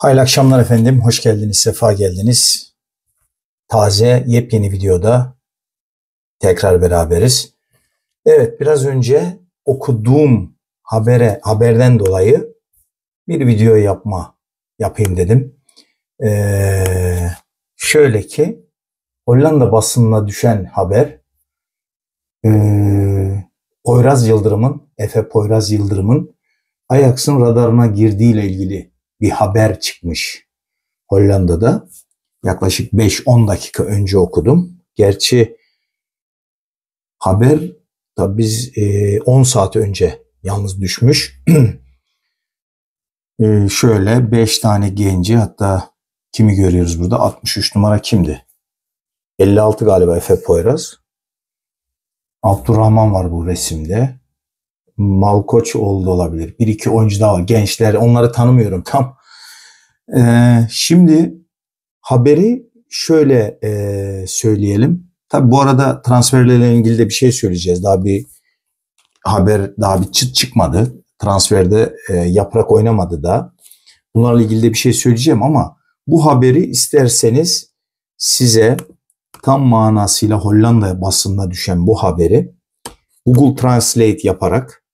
Hayırlı akşamlar efendim. Hoş geldiniz, sefa geldiniz. Taze, yepyeni videoda tekrar beraberiz. Evet, biraz önce okuduğum habere, haberden dolayı bir video yapma yapayım dedim. Ee, şöyle ki Hollanda basınına düşen haber e, Poyraz Yıldırım'ın, Efe Poyraz Yıldırım'ın Ajax'ın radarına girdiğiyle ilgili bir haber çıkmış Hollanda'da. Yaklaşık 5-10 dakika önce okudum. Gerçi haber tabi biz 10 e, saat önce yalnız düşmüş. E, şöyle 5 tane genci hatta kimi görüyoruz burada? 63 numara kimdi? 56 galiba Efe Poyraz. Abdurrahman var bu resimde. Malkoç oldu olabilir. Bir iki oyuncu daha var. Gençler onları tanımıyorum tam. Ee, şimdi haberi şöyle e, söyleyelim. Tabi bu arada transferlerle ilgili de bir şey söyleyeceğiz. Daha bir haber, daha bir çıt çıkmadı. Transferde e, yaprak oynamadı da. Bunlarla ilgili de bir şey söyleyeceğim ama bu haberi isterseniz size tam manasıyla Hollanda basınına düşen bu haberi Google Translate yaparak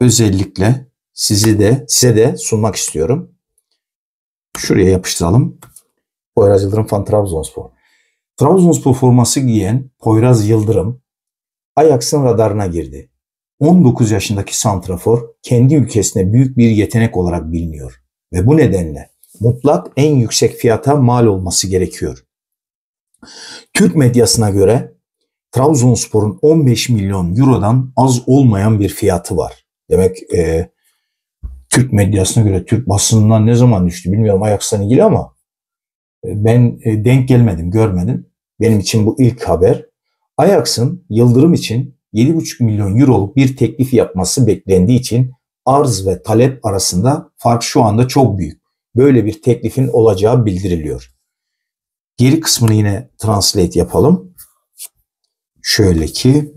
özellikle sizi de size de sunmak istiyorum. Şuraya yapıştıralım. Poyraz Yıldırım fan Trabzonspor. Trabzonspor forması giyen Poyraz Yıldırım Ajax'ın radarına girdi. 19 yaşındaki santrafor kendi ülkesine büyük bir yetenek olarak biliniyor ve bu nedenle mutlak en yüksek fiyata mal olması gerekiyor. Türk medyasına göre Trabzonspor'un 15 milyon eurodan az olmayan bir fiyatı var. Demek e, Türk medyasına göre, Türk basınından ne zaman düştü bilmiyorum Ajax'tan ilgili ama e, ben e, denk gelmedim, görmedim. Benim için bu ilk haber. Ajax'ın Yıldırım için 7,5 milyon euroluk bir teklif yapması beklendiği için arz ve talep arasında fark şu anda çok büyük. Böyle bir teklifin olacağı bildiriliyor. Geri kısmını yine translate yapalım. Şöyle ki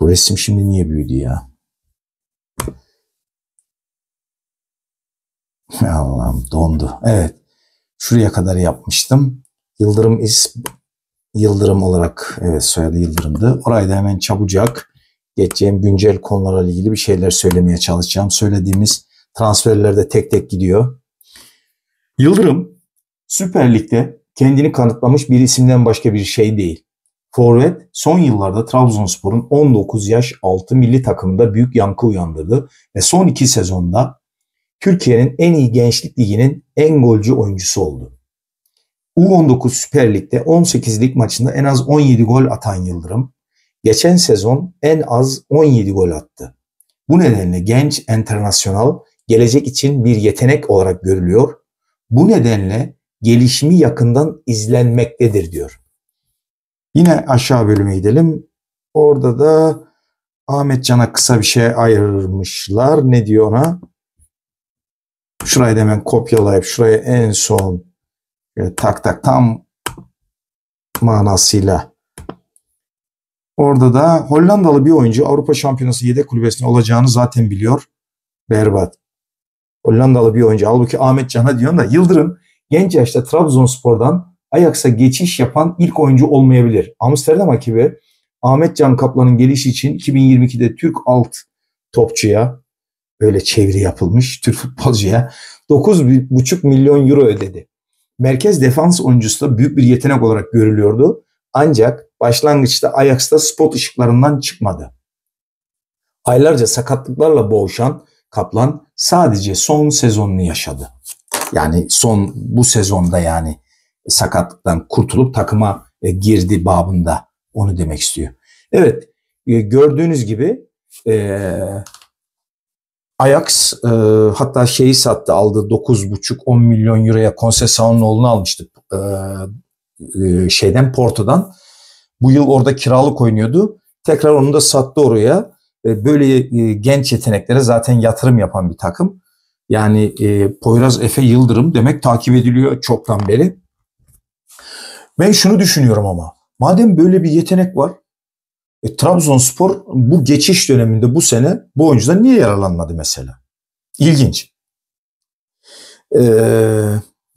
bu resim şimdi niye büyüdü ya? Allah'ım dondu. Evet. Şuraya kadar yapmıştım. Yıldırım is Yıldırım olarak evet soyadı Yıldırım'dı. Orayı da hemen çabucak geçeceğim güncel konularla ilgili bir şeyler söylemeye çalışacağım. Söylediğimiz transferler de tek tek gidiyor. Yıldırım Süper Lig'de kendini kanıtlamış bir isimden başka bir şey değil. Forvet son yıllarda Trabzonspor'un 19 yaş altı milli takımında büyük yankı uyandırdı ve son iki sezonda Türkiye'nin en iyi gençlik liginin en golcü oyuncusu oldu. U19 Süper Lig'de 18 lig maçında en az 17 gol atan Yıldırım, geçen sezon en az 17 gol attı. Bu nedenle genç internasyonal gelecek için bir yetenek olarak görülüyor. Bu nedenle gelişimi yakından izlenmektedir diyor. Yine aşağı bölüme gidelim. Orada da Ahmet Can'a kısa bir şey ayırmışlar. Ne diyor ona? Şurayı da hemen kopyalayıp şuraya en son tak tak tam manasıyla. Orada da Hollandalı bir oyuncu Avrupa Şampiyonası yedek kulübesine olacağını zaten biliyor. Berbat. Hollandalı bir oyuncu. Halbuki Ahmet Can'a diyorsun da Yıldırım genç yaşta Trabzonspor'dan Ajax'a geçiş yapan ilk oyuncu olmayabilir. Amsterdam ekibi Ahmet Can Kaplan'ın gelişi için 2022'de Türk alt topçuya böyle çeviri yapılmış Türk futbolcuya 9,5 milyon euro ödedi. Merkez defans oyuncusu da büyük bir yetenek olarak görülüyordu. Ancak başlangıçta Ajax'ta spot ışıklarından çıkmadı. Aylarca sakatlıklarla boğuşan Kaplan sadece son sezonunu yaşadı. Yani son bu sezonda yani sakatlıktan kurtulup takıma e, girdi babında onu demek istiyor. Evet e, gördüğünüz gibi e, Ajax e, hatta şeyi sattı aldı 9,5-10 milyon euroya Conceiçãoğlu'nu almıştı e, e, şeyden Porto'dan. Bu yıl orada kiralık oynuyordu. Tekrar onu da sattı oraya. E, böyle e, genç yeteneklere zaten yatırım yapan bir takım. Yani e, Poyraz Efe Yıldırım demek takip ediliyor çoktan beri. Ben şunu düşünüyorum ama madem böyle bir yetenek var e, Trabzonspor bu geçiş döneminde bu sene bu oyuncudan niye yaralanmadı mesela? İlginç. Ee,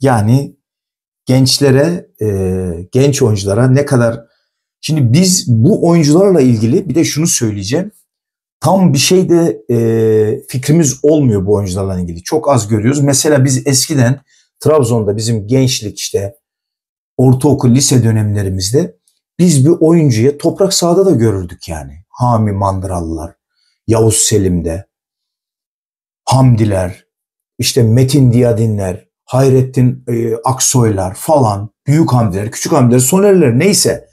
yani gençlere, e, genç oyunculara ne kadar... Şimdi biz bu oyuncularla ilgili bir de şunu söyleyeceğim. Tam bir şey de e, fikrimiz olmuyor bu oyuncularla ilgili. Çok az görüyoruz. Mesela biz eskiden Trabzon'da bizim gençlik işte ortaokul, lise dönemlerimizde biz bir oyuncuya toprak sahada da görürdük yani. Hami Mandrallar, Yavuz Selim'de, Hamdiler, işte Metin Diyadinler, Hayrettin e, Aksoylar falan, büyük Hamdiler, küçük Hamdiler, Sonerler neyse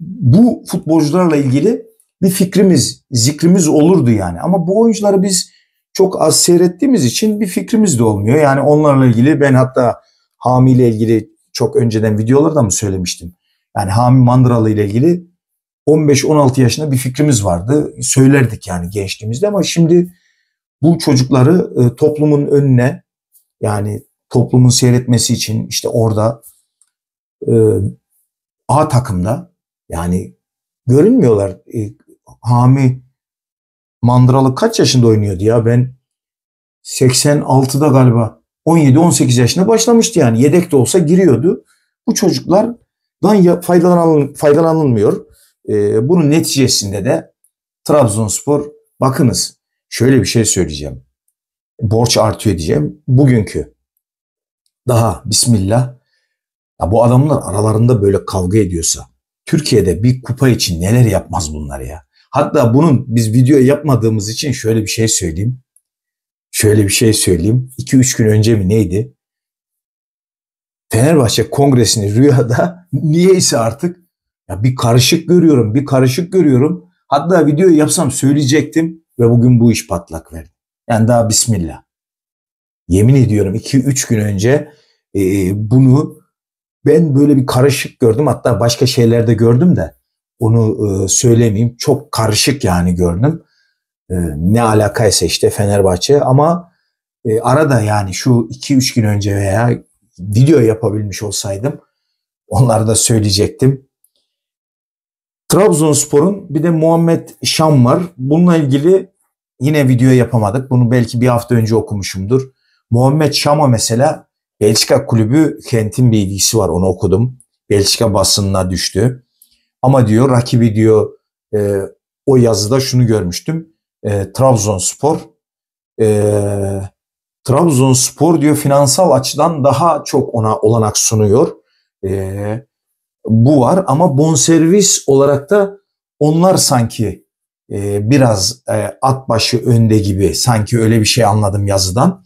bu futbolcularla ilgili bir fikrimiz, zikrimiz olurdu yani. Ama bu oyuncuları biz çok az seyrettiğimiz için bir fikrimiz de olmuyor. Yani onlarla ilgili ben hatta Hami ile ilgili çok önceden videolarda mı söylemiştim? Yani Hami Mandıralı ile ilgili 15-16 yaşında bir fikrimiz vardı. Söylerdik yani gençliğimizde ama şimdi bu çocukları e, toplumun önüne yani toplumun seyretmesi için işte orada e, A takımda yani görünmüyorlar. E, Hami Mandıralı kaç yaşında oynuyordu ya ben 86'da galiba 17-18 yaşında başlamıştı yani yedek de olsa giriyordu. Bu çocuklar dan faydalanıl, faydalanılmıyor. E, bunun neticesinde de Trabzonspor bakınız şöyle bir şey söyleyeceğim. Borç artıyor diyeceğim. Bugünkü daha bismillah ya bu adamlar aralarında böyle kavga ediyorsa Türkiye'de bir kupa için neler yapmaz bunlar ya. Hatta bunun biz video yapmadığımız için şöyle bir şey söyleyeyim. Şöyle bir şey söyleyeyim. 2-3 gün önce mi neydi? Fenerbahçe Kongresi'ni rüyada niyeyse artık ya bir karışık görüyorum, bir karışık görüyorum. Hatta video yapsam söyleyecektim ve bugün bu iş patlak verdi. Yani daha bismillah. Yemin ediyorum 2-3 gün önce e, bunu ben böyle bir karışık gördüm. Hatta başka şeylerde gördüm de onu e, söylemeyeyim. Çok karışık yani gördüm. E, ne alakaysa işte Fenerbahçe ama e, arada yani şu 2-3 gün önce veya video yapabilmiş olsaydım onları da söyleyecektim. Trabzonspor'un bir de Muhammed Şam var. Bununla ilgili yine video yapamadık. Bunu belki bir hafta önce okumuşumdur. Muhammed Şam'a mesela Belçika kulübü kentin bir ilgisi var onu okudum. Belçika basınına düştü. Ama diyor rakibi diyor e, o yazıda şunu görmüştüm. E, Trabzonspor e, Trabzonspor diyor finansal açıdan daha çok ona olanak sunuyor. E, bu var ama bonservis olarak da onlar sanki e, biraz e, at başı önde gibi sanki öyle bir şey anladım yazıdan.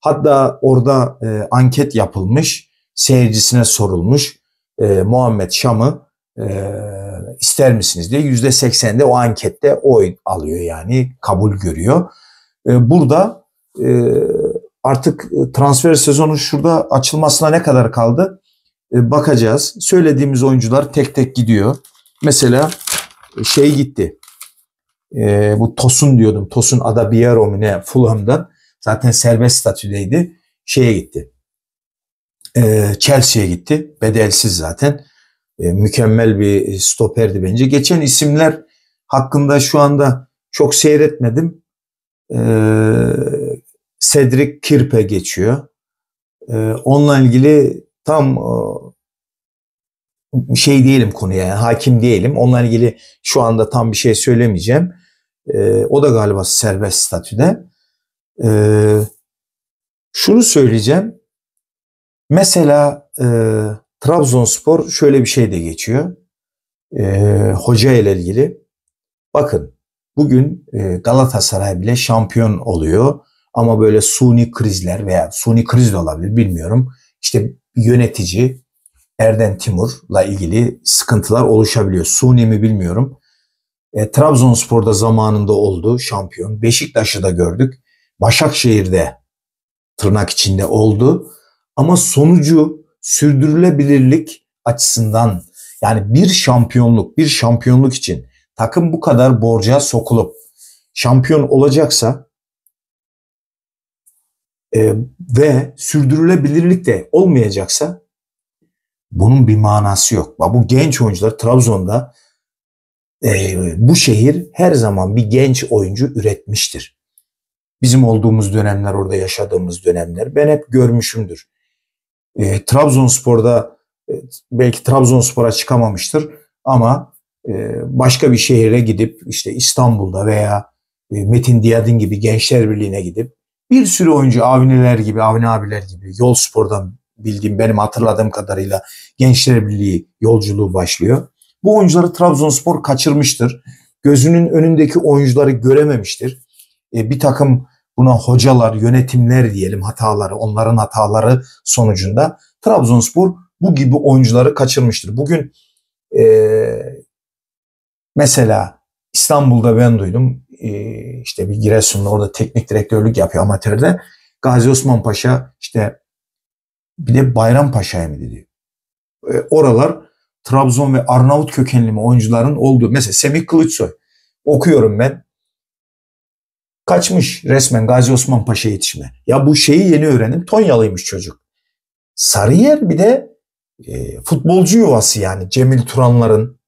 Hatta orada e, anket yapılmış, seyircisine sorulmuş e, Muhammed Şam'ı e, ister misiniz diye yüzde seksende o ankette oy alıyor yani kabul görüyor. E, burada e, artık e, transfer sezonu şurada açılmasına ne kadar kaldı? E, bakacağız. Söylediğimiz oyuncular tek tek gidiyor. Mesela e, şey gitti. E, bu Tosun diyordum. Tosun Adabiero mu ne Fulham'dan. Zaten serbest statüdeydi. Şeye gitti. E, Chelsea'ye gitti. Bedelsiz zaten. E, mükemmel bir stoperdi bence. Geçen isimler hakkında şu anda çok seyretmedim. E, Cedric Kirpe geçiyor. E, onunla ilgili tam e, şey diyelim konuya yani hakim diyelim. Onunla ilgili şu anda tam bir şey söylemeyeceğim. Ee, o da galiba serbest statüde. Ee, şunu söyleyeceğim. Mesela e, Trabzonspor şöyle bir şey de geçiyor. hoca ile ilgili. Bakın bugün e, Galatasaray bile şampiyon oluyor. Ama böyle suni krizler veya suni kriz de olabilir bilmiyorum. İşte yönetici Erden Timur'la ilgili sıkıntılar oluşabiliyor. Suni mi bilmiyorum. E, Trabzonspor'da zamanında oldu şampiyon. Beşiktaş'ı da gördük. Başakşehir'de tırnak içinde oldu. Ama sonucu sürdürülebilirlik açısından yani bir şampiyonluk, bir şampiyonluk için takım bu kadar borca sokulup şampiyon olacaksa e, ve sürdürülebilirlik de olmayacaksa bunun bir manası yok. Bu genç oyuncular Trabzon'da e, bu şehir her zaman bir genç oyuncu üretmiştir. Bizim olduğumuz dönemler orada yaşadığımız dönemler ben hep görmüşümdür. E, Trabzonspor'da e, belki Trabzonspor'a çıkamamıştır ama e, başka bir şehire gidip işte İstanbul'da veya e, Metin Diyadin gibi Gençler Birliği'ne gidip bir sürü oyuncu Avniler gibi, Avni abiler gibi yol spordan bildiğim benim hatırladığım kadarıyla Gençler Birliği yolculuğu başlıyor. Bu oyuncuları Trabzonspor kaçırmıştır. Gözünün önündeki oyuncuları görememiştir. E, bir takım buna hocalar, yönetimler diyelim hataları, onların hataları sonucunda Trabzonspor bu gibi oyuncuları kaçırmıştır. Bugün e, mesela İstanbul'da ben duydum e, işte bir Giresun'da orada teknik direktörlük yapıyor amatörde. Gazi Osman Paşa işte bir de Bayram Paşa'ya mı dedi. E, oralar Trabzon ve Arnavut kökenli mi oyuncuların olduğu. Mesela Semih Kılıçsoy. Okuyorum ben. Kaçmış resmen Gazi Osman Paşa yetişme. Ya bu şeyi yeni öğrendim. Tonyalıymış çocuk. Sarıyer bir de e, futbolcu yuvası yani Cemil Turanların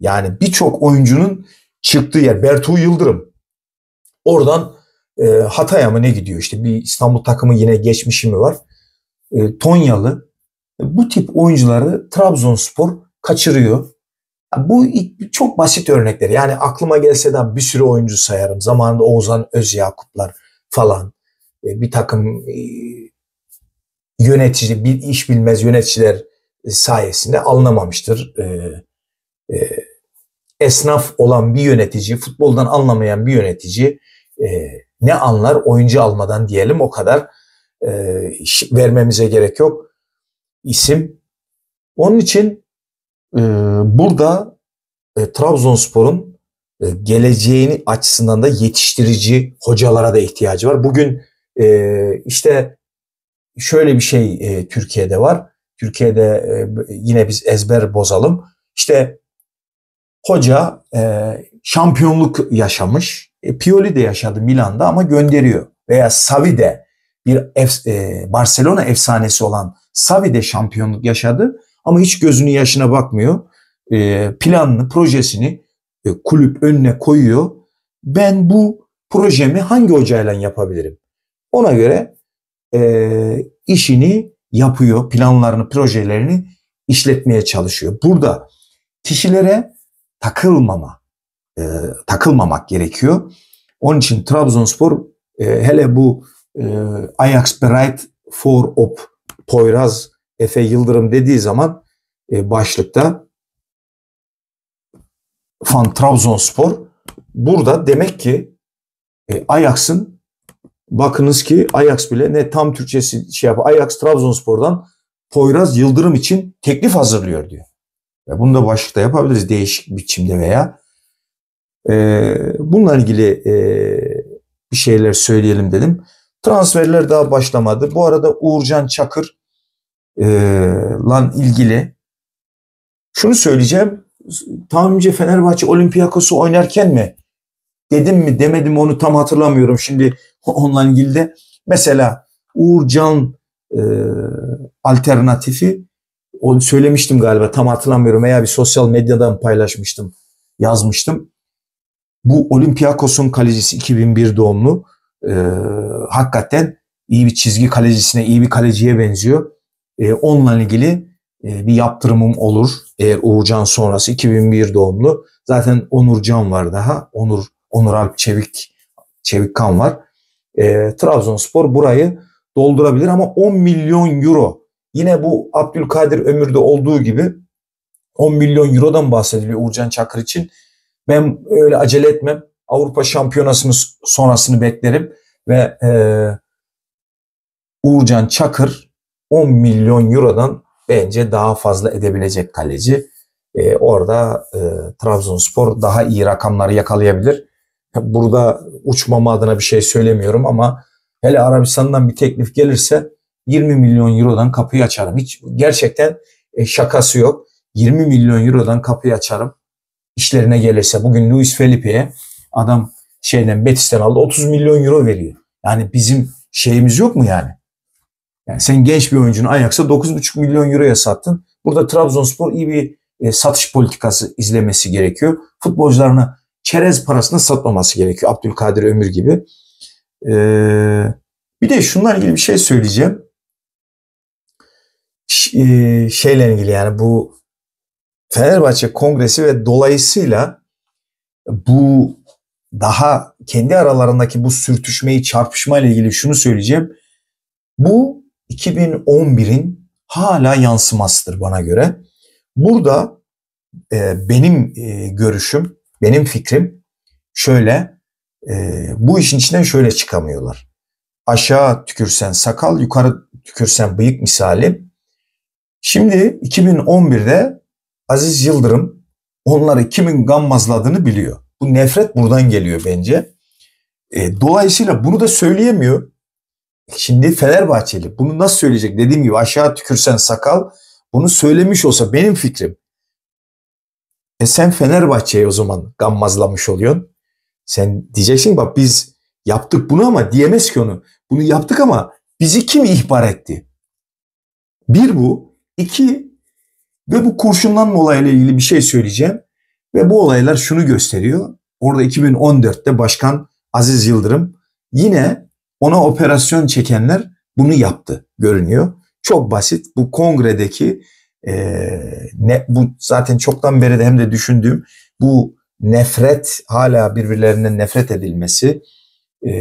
yani birçok oyuncunun çıktığı yer Bertu Yıldırım. Oradan e, Hatay'a mı ne gidiyor işte bir İstanbul takımı yine geçmişi mi var. E, Tonyalı e, bu tip oyuncuları Trabzonspor kaçırıyor. Bu çok basit örnekler. Yani aklıma gelse de bir sürü oyuncu sayarım. Zamanında Oğuzhan Özyakuplar falan e, bir takım e, yönetici, bir iş bilmez yöneticiler sayesinde alınamamıştır. Ee, e, esnaf olan bir yönetici, futboldan anlamayan bir yönetici e, ne anlar oyuncu almadan diyelim o kadar e, vermemize gerek yok isim. Onun için e, burada e, Trabzonspor'un e, geleceğini açısından da yetiştirici hocalara da ihtiyacı var. Bugün e, işte şöyle bir şey e, Türkiye'de var. Türkiye'de e, yine biz ezber bozalım. İşte Hoca e, şampiyonluk yaşamış. E, Pioli de yaşadı Milan'da ama gönderiyor. Veya Savi de bir ef, e, Barcelona efsanesi olan Savi de şampiyonluk yaşadı ama hiç gözünü yaşına bakmıyor. E, planını, projesini e, kulüp önüne koyuyor. Ben bu projemi hangi hocayla yapabilirim? Ona göre e, işini yapıyor, planlarını, projelerini işletmeye çalışıyor. Burada kişilere takılmama, e, takılmamak gerekiyor. Onun için Trabzonspor e, hele bu e, Ajax bereit for op Poyraz Efe Yıldırım dediği zaman e, başlıkta Fan Trabzonspor burada demek ki e, Ajax'ın bakınız ki Ajax bile ne tam Türkçesi şey yapıyor. Ajax Trabzonspor'dan Poyraz Yıldırım için teklif hazırlıyor diyor. Ve bunu da başlıkta yapabiliriz değişik biçimde veya. E, bununla ilgili e, bir şeyler söyleyelim dedim. Transferler daha başlamadı. Bu arada Uğurcan Çakır e, lan ilgili şunu söyleyeceğim. Tam Fenerbahçe Olympiakos'u oynarken mi dedim mi demedim mi onu tam hatırlamıyorum şimdi onunla ilgili de. Mesela Uğurcan e, alternatifi o söylemiştim galiba tam hatırlamıyorum veya bir sosyal medyadan paylaşmıştım, yazmıştım. Bu Olympiakos'un kalecisi 2001 doğumlu. E, hakikaten iyi bir çizgi kalecisine, iyi bir kaleciye benziyor. E, onunla ilgili e, bir yaptırımım olur. Eğer Uğurcan sonrası 2001 doğumlu. Zaten Onurcan var daha. Onur Onur Alp Çevik Çevikkan var. E, Trabzonspor burayı doldurabilir ama 10 milyon euro Yine bu Abdülkadir Ömür'de olduğu gibi 10 milyon eurodan bahsediliyor Uğurcan Çakır için. Ben öyle acele etmem. Avrupa Şampiyonası'nın sonrasını beklerim ve e, Uğurcan Çakır 10 milyon eurodan bence daha fazla edebilecek kaleci. E, orada e, Trabzonspor daha iyi rakamları yakalayabilir. Burada uçmama adına bir şey söylemiyorum ama hele Arabistan'dan bir teklif gelirse 20 milyon eurodan kapıyı açarım. Hiç gerçekten e, şakası yok. 20 milyon eurodan kapıyı açarım. İşlerine gelirse bugün Luis Felipe'ye adam şeyden Betis'ten aldı 30 milyon euro veriyor. Yani bizim şeyimiz yok mu yani? Yani sen genç bir oyuncunu Ajax'a 9,5 milyon euroya sattın. Burada Trabzonspor iyi bir e, satış politikası izlemesi gerekiyor. Futbolcularını çerez parasına satmaması gerekiyor. Abdülkadir Ömür gibi. Ee, bir de şunlar ilgili bir şey söyleyeceğim. E, şeyle ilgili yani bu Fenerbahçe Kongresi ve dolayısıyla bu daha kendi aralarındaki bu sürtüşmeyi çarpışma ile ilgili şunu söyleyeceğim. Bu 2011'in hala yansımasıdır bana göre. Burada e, benim e, görüşüm, benim fikrim şöyle. E, bu işin içinden şöyle çıkamıyorlar. Aşağı tükürsen sakal, yukarı tükürsen bıyık misali Şimdi 2011'de Aziz Yıldırım onları kimin gammazladığını biliyor. Bu nefret buradan geliyor bence. E, dolayısıyla bunu da söyleyemiyor. Şimdi Fenerbahçeli bunu nasıl söyleyecek? Dediğim gibi aşağı tükürsen sakal bunu söylemiş olsa benim fikrim. E sen Fenerbahçe'yi o zaman gammazlamış oluyorsun. Sen diyeceksin bak biz yaptık bunu ama diyemez ki onu. Bunu yaptık ama bizi kim ihbar etti? Bir bu. İki ve bu kurşunlanma olayla ilgili bir şey söyleyeceğim. Ve bu olaylar şunu gösteriyor. Orada 2014'te Başkan Aziz Yıldırım yine ona operasyon çekenler bunu yaptı görünüyor. Çok basit. Bu kongredeki e, ne, bu zaten çoktan beri de hem de düşündüğüm bu nefret hala birbirlerinden nefret edilmesi e,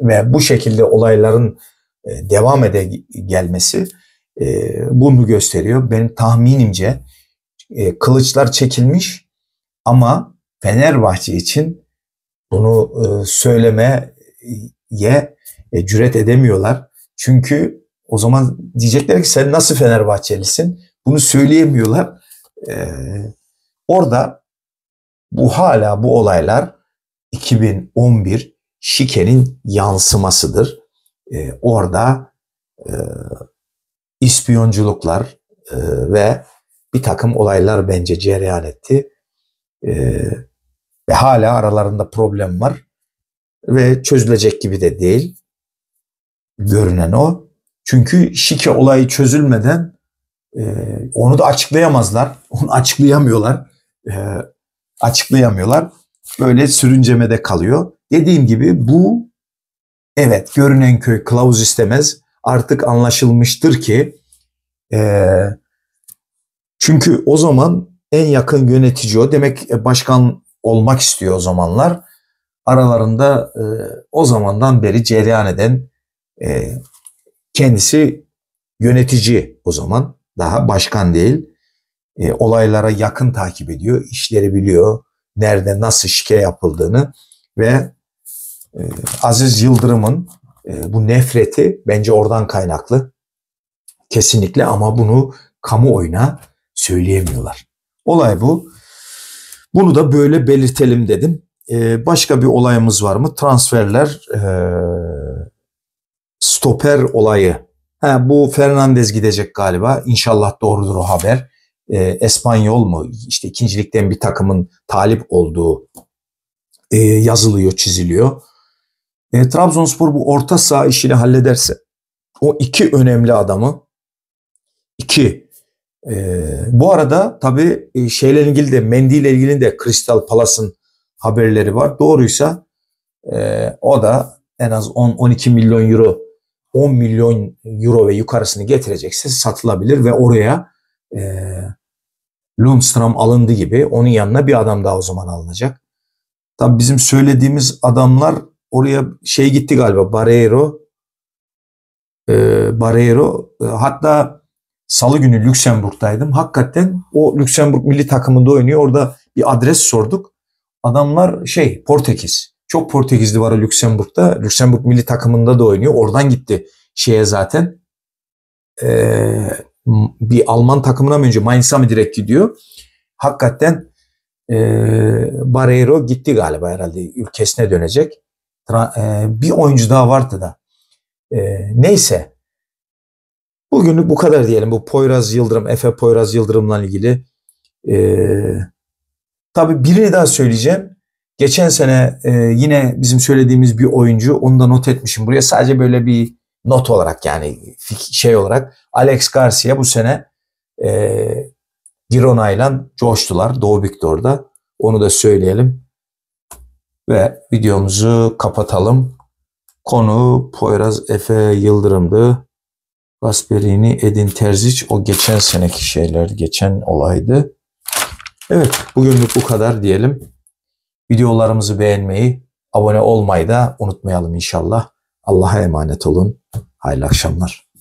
ve bu şekilde olayların e, devam ede gelmesi e, bunu gösteriyor. Benim tahminimce e, kılıçlar çekilmiş ama Fenerbahçe için bunu e, söylemeye e, cüret edemiyorlar. Çünkü o zaman diyecekler ki sen nasıl Fenerbahçelisin? Bunu söyleyemiyorlar. E, orada bu hala bu olaylar 2011 şikenin yansımasıdır. E, orada e, ispiyonculuklar e, ve bir takım olaylar bence cereyan etti. E, ve hala aralarında problem var ve çözülecek gibi de değil. Görünen o. Çünkü şike olayı çözülmeden e, onu da açıklayamazlar. Onu açıklayamıyorlar. E, açıklayamıyorlar. Böyle sürüncemede kalıyor. Dediğim gibi bu evet görünen köy kılavuz istemez artık anlaşılmıştır ki e, çünkü o zaman en yakın yönetici o. Demek e, başkan olmak istiyor o zamanlar. Aralarında e, o zamandan beri cereyan eden e, kendisi yönetici o zaman. Daha başkan değil. E, olaylara yakın takip ediyor. işleri biliyor. Nerede nasıl şike yapıldığını ve e, Aziz Yıldırım'ın ee, bu nefreti bence oradan kaynaklı. Kesinlikle ama bunu kamuoyuna söyleyemiyorlar. Olay bu. Bunu da böyle belirtelim dedim. Ee, başka bir olayımız var mı? Transferler e, stoper olayı. Ha, bu Fernandez gidecek galiba. İnşallah doğrudur o haber. E, Espanyol mu? İşte ikincilikten bir takımın talip olduğu e, yazılıyor, çiziliyor e, Trabzonspor bu orta saha işini hallederse o iki önemli adamı iki e, bu arada tabii e, şeyle ilgili de Mendy ile ilgili de Crystal Palace'ın haberleri var. Doğruysa e, o da en az 10-12 milyon euro 10 milyon euro ve yukarısını getirecekse satılabilir ve oraya e, Lundstrom alındı gibi onun yanına bir adam daha o zaman alınacak. Tabii bizim söylediğimiz adamlar oraya şey gitti galiba Barreiro. E, Barreiro. E, hatta salı günü Lüksemburg'daydım. Hakikaten o Lüksemburg milli takımında oynuyor. Orada bir adres sorduk. Adamlar şey Portekiz. Çok Portekizli var Lüksemburg'da. Lüksemburg milli takımında da oynuyor. Oradan gitti şeye zaten. Ee, bir Alman takımına mı önce Mainz'a mı direkt gidiyor? Hakikaten e, Barreiro gitti galiba herhalde ülkesine dönecek. E, bir oyuncu daha vardı da. E, neyse. Bugünlük bu kadar diyelim. Bu Poyraz Yıldırım, Efe Poyraz Yıldırım'la ilgili. E, tabii birini daha söyleyeceğim. Geçen sene e, yine bizim söylediğimiz bir oyuncu. Onu da not etmişim buraya. Sadece böyle bir not olarak yani şey olarak Alex Garcia bu sene e, Girona ile coştular Doğu Victor'da. Onu da söyleyelim ve videomuzu kapatalım. Konu Poyraz Efe Yıldırım'dı. Gasperini Edin Terziç o geçen seneki şeyler, geçen olaydı. Evet bugünlük bu kadar diyelim. Videolarımızı beğenmeyi, abone olmayı da unutmayalım inşallah. Allah'a emanet olun. Hayırlı akşamlar.